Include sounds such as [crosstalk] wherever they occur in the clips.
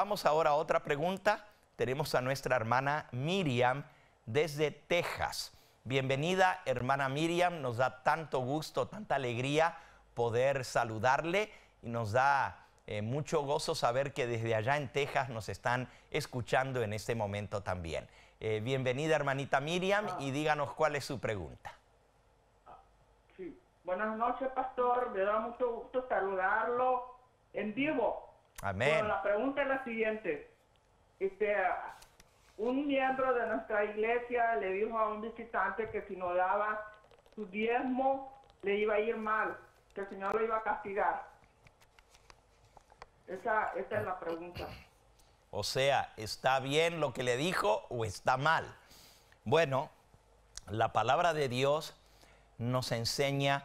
vamos ahora a otra pregunta. Tenemos a nuestra hermana Miriam desde Texas. Bienvenida, hermana Miriam. Nos da tanto gusto, tanta alegría poder saludarle y nos da eh, mucho gozo saber que desde allá en Texas nos están escuchando en este momento también. Eh, bienvenida, hermanita Miriam, y ah. díganos cuál es su pregunta. Buenas noches, pastor. Me da mucho gusto saludarlo en vivo. Bueno, la pregunta es la siguiente. Este, un miembro de nuestra iglesia le dijo a un visitante que si no daba su diezmo le iba a ir mal, que el Señor lo iba a castigar. Esa, esa es la pregunta. O sea, ¿está bien lo que le dijo o está mal? Bueno, la palabra de Dios nos enseña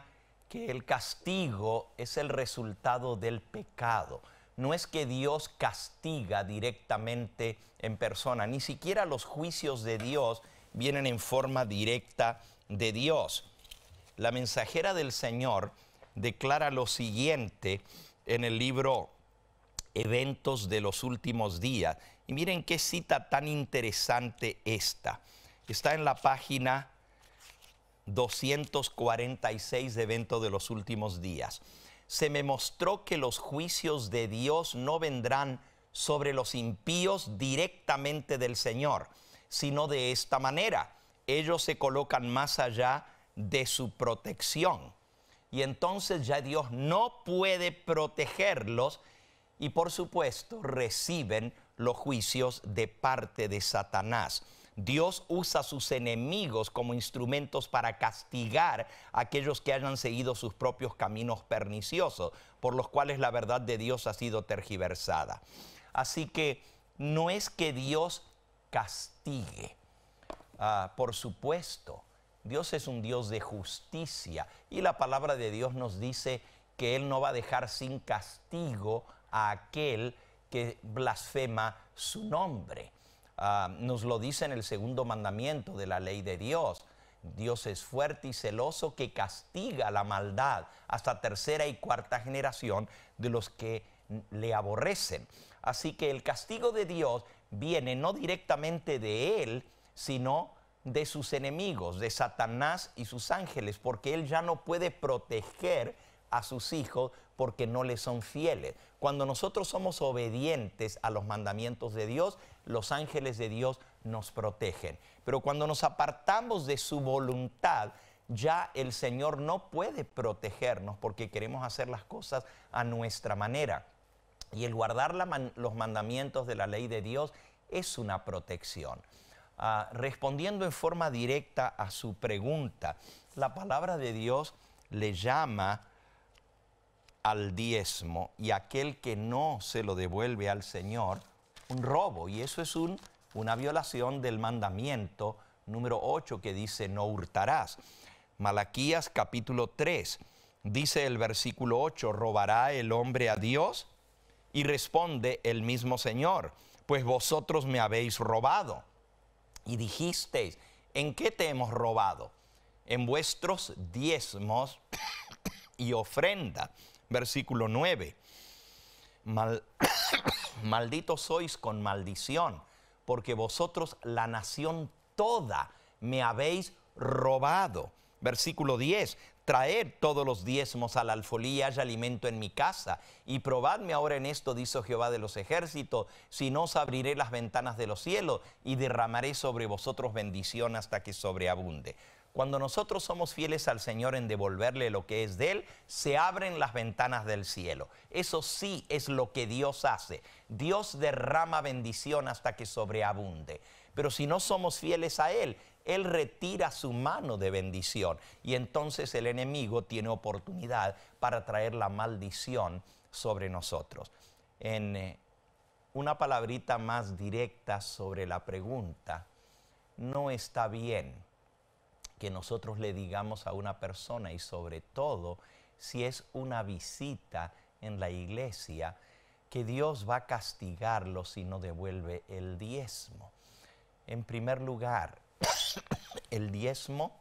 que el castigo es el resultado del pecado no es que Dios castiga directamente en persona, ni siquiera los juicios de Dios vienen en forma directa de Dios. La mensajera del Señor declara lo siguiente en el libro Eventos de los Últimos Días. Y miren qué cita tan interesante esta. Está en la página 246 de Eventos de los Últimos Días se me mostró que los juicios de Dios no vendrán sobre los impíos directamente del Señor, sino de esta manera. Ellos se colocan más allá de su protección. Y entonces ya Dios no puede protegerlos y por supuesto reciben los juicios de parte de Satanás. Dios usa sus enemigos como instrumentos para castigar a aquellos que hayan seguido sus propios caminos perniciosos, por los cuales la verdad de Dios ha sido tergiversada. Así que no es que Dios castigue, ah, por supuesto. Dios es un Dios de justicia y la palabra de Dios nos dice que Él no va a dejar sin castigo a aquel que blasfema su nombre. Ah, nos lo dice en el segundo mandamiento de la ley de Dios. Dios es fuerte y celoso que castiga la maldad hasta tercera y cuarta generación de los que le aborrecen. Así que el castigo de Dios viene no directamente de Él, sino de sus enemigos, de Satanás y sus ángeles, porque Él ya no puede proteger a sus hijos porque no les son fieles. Cuando nosotros somos obedientes a los mandamientos de Dios, los ángeles de Dios nos protegen. Pero cuando nos apartamos de su voluntad, ya el Señor no puede protegernos porque queremos hacer las cosas a nuestra manera. Y el guardar los mandamientos de la ley de Dios es una protección. Ah, respondiendo en forma directa a su pregunta, la palabra de Dios le llama al diezmo y aquel que no se lo devuelve al Señor, un robo. Y eso es un, una violación del mandamiento número 8 que dice no hurtarás. Malaquías capítulo 3, dice el versículo 8, robará el hombre a Dios. Y responde el mismo Señor, pues vosotros me habéis robado. Y dijisteis, ¿en qué te hemos robado? En vuestros diezmos y ofrenda versículo 9. [coughs] Malditos sois con maldición, porque vosotros la nación toda me habéis robado. Versículo 10, traed todos los diezmos a la alfolí y haya alimento en mi casa. Y probadme ahora en esto, dice Jehová de los ejércitos, si no os abriré las ventanas de los cielos y derramaré sobre vosotros bendición hasta que sobreabunde. Cuando nosotros somos fieles al Señor en devolverle lo que es de Él, se abren las ventanas del cielo. Eso sí es lo que Dios hace. Dios derrama bendición hasta que sobreabunde. Pero si no somos fieles a Él, Él retira su mano de bendición y entonces el enemigo tiene oportunidad para traer la maldición sobre nosotros. En eh, una palabrita más directa sobre la pregunta, no está bien que nosotros le digamos a una persona y sobre todo si es una visita en la iglesia, que Dios va a castigarlo si no devuelve el diezmo. En primer lugar, [coughs] el diezmo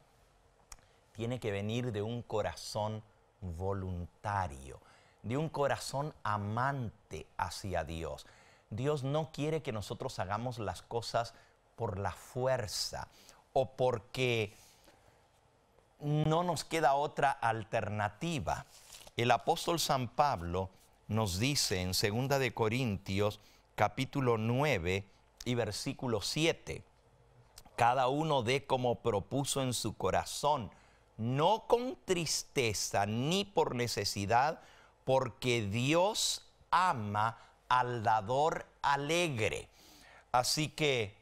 tiene que venir de un corazón voluntario, de un corazón amante hacia Dios. Dios no quiere que nosotros hagamos las cosas por la fuerza o porque no nos queda otra alternativa. El apóstol San Pablo nos dice en 2 de Corintios capítulo 9 y versículo 7, cada uno dé como propuso en su corazón, no con tristeza ni por necesidad, porque Dios ama al dador alegre. Así que,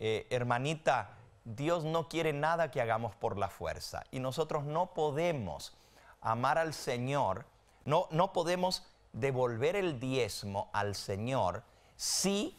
eh, hermanita, Dios no quiere nada que hagamos por la fuerza y nosotros no podemos amar al Señor, no, no podemos devolver el diezmo al Señor si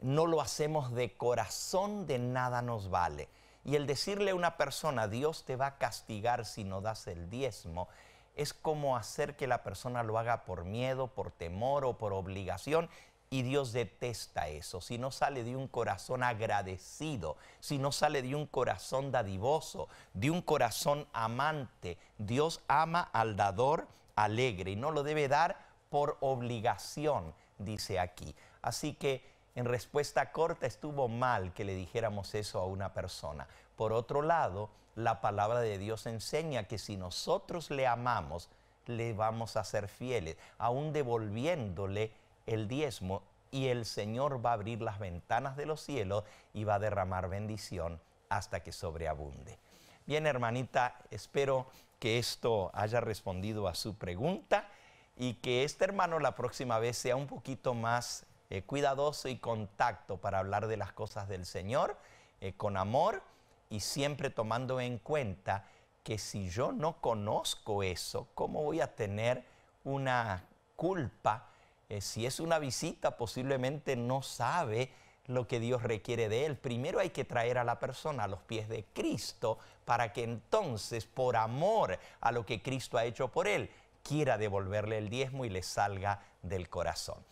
no lo hacemos de corazón, de nada nos vale. Y el decirle a una persona, Dios te va a castigar si no das el diezmo, es como hacer que la persona lo haga por miedo, por temor o por obligación y Dios detesta eso. Si no sale de un corazón agradecido, si no sale de un corazón dadivoso, de un corazón amante, Dios ama al dador alegre y no lo debe dar por obligación, dice aquí. Así que en respuesta corta estuvo mal que le dijéramos eso a una persona. Por otro lado, la palabra de Dios enseña que si nosotros le amamos, le vamos a ser fieles, aún devolviéndole el diezmo y el Señor va a abrir las ventanas de los cielos y va a derramar bendición hasta que sobreabunde. Bien, hermanita, espero que esto haya respondido a su pregunta y que este hermano la próxima vez sea un poquito más eh, cuidadoso y contacto para hablar de las cosas del Señor eh, con amor y siempre tomando en cuenta que si yo no conozco eso, ¿cómo voy a tener una culpa? Eh, si es una visita, posiblemente no sabe lo que Dios requiere de él. Primero hay que traer a la persona a los pies de Cristo para que entonces, por amor a lo que Cristo ha hecho por él, quiera devolverle el diezmo y le salga del corazón.